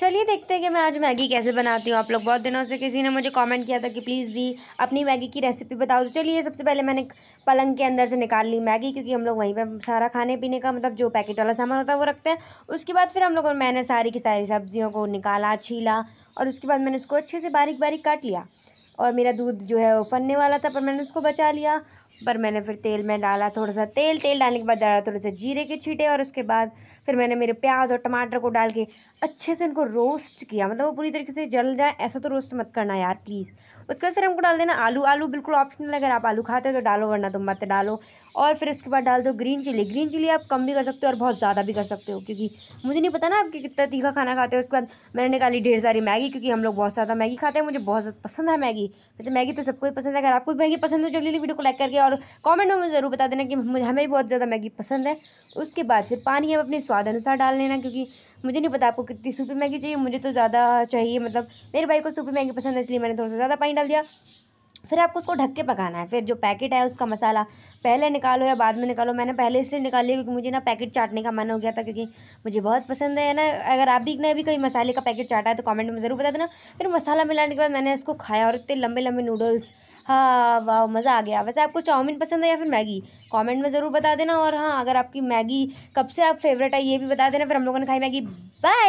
चलिए देखते हैं कि मैं आज मैगी कैसे बनाती हूँ आप लोग बहुत दिनों से किसी ने मुझे कमेंट किया था कि प्लीज़ दी अपनी मैगी की रेसिपी बताओ तो चलिए सबसे पहले मैंने पलंग के अंदर से निकाल ली मैगी क्योंकि हम लोग वहीं पर सारा खाने पीने का मतलब जो पैकेट वाला सामान होता है वो रखते हैं उसके बाद फिर हम लोगों मैंने सारी की सारी सब्जियों को निकाला छीला और उसके बाद मैंने उसको अच्छे से बारीक बारीक काट लिया और मेरा दूध जो है वो फनने वाला था पर मैंने उसको बचा लिया पर मैंने फिर तेल में डाला थोड़ा सा तेल तेल डालने के बाद डाला थोड़े से जीरे के छीटे और उसके बाद फिर मैंने मेरे प्याज और टमाटर को डाल के अच्छे से उनको रोस्ट किया मतलब वो पूरी तरीके से जल जाए ऐसा तो रोस्ट मत करना यार प्लीज़ उसके बाद फिर हमको डाल देना आलू आलू बिल्कुल ऑप्शनल अगर आप आलू खाते हो तो डालो वरना तो मत डालो और फिर उसके बाद डाल दो ग्रीन चिली ग्रीन चिली आप कम भी कर सकते हो और बहुत ज़्यादा भी कर सकते हो क्योंकि मुझे नहीं पता ना आप कितना तीखा खाना खाते हो उसके बाद मैंने निकाली ढेर सारी मैगी क्योंकि हम लोग बहुत ज़्यादा मैगी खाते हैं मुझे बहुत पसंद है मैगी वैसे मैगी तो सबको ही पसंद है अगर आपको मैगी पसंद हो तो जल्दी वीडियो को लाइक करके और और कमेंट में ज़रूर बता देना कि मुझे हमें भी बहुत ज़्यादा मैगी पसंद है उसके बाद फिर पानी अब अपने स्वाद अनुसार डाल लेना क्योंकि मुझे नहीं पता आपको कितनी सूपी मैगी चाहिए मुझे तो ज़्यादा चाहिए मतलब मेरे भाई को सूपी मैगी पसंद है इसलिए मैंने थोड़ा सा ज़्यादा पानी डाल दिया फिर आपको उसको ढक के पकाना है फिर जो पैकेट है उसका मसाला पहले निकालो या बाद में निकालो मैंने पहले इसलिए निकाल लिया क्योंकि मुझे ना पैकेट चाटने का मन हो गया था क्योंकि मुझे बहुत पसंद है ना अगर आप भी ने भी कभी मसाले का पैकेट चाटा है तो कमेंट में ज़रूर बता देना फिर मसाला मिलाने के बाद मैंने उसको खाया और इतने लंबे लंबे नूडल्स हाँ वाह मज़ा आ गया वैसे आपको चाउमीन पसंद है या फिर मैगी कॉमेंट में ज़रूर बता देना और हाँ अगर आपकी मैगी कब से आप फेवरेट है ये भी बता देना फिर हम लोगों ने खाई मैगी बाय